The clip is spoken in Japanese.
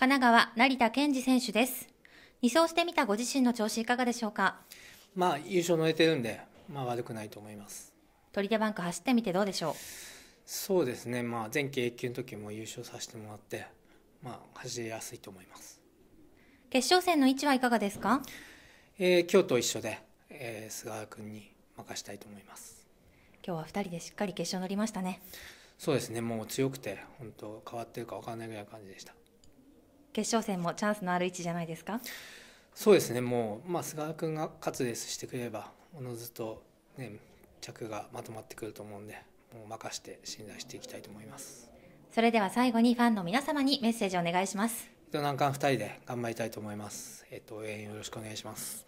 神奈川、成田健二選手です。2走してみたご自身の調子いかがでしょうかまあ、優勝乗れてるんで、まあ悪くないと思います。取手バンク走ってみてどうでしょうそうですね、まあ、前期 A 級の時も優勝させてもらって、まあ、走りやすいと思います決勝戦の位置はいかがですか、えー、今日と一緒で、えー、菅原君に任したいと思います今日は2人でしっかり決勝乗りましたねそうですねもう強くて本当変わってるかわからないぐらいの感じでした決勝戦もチャンスのある位置じゃないですかそうですね、もう、まあ、菅原君が勝つレースしてくれれば、おのずと、ね、着がまとまってくると思うんで、もう任して信頼していきたいと思いますそれでは最後に、ファンの皆様にメッセージお願いします。難関2人で頑張りたいと思います。えっと、応援よろしくお願いします。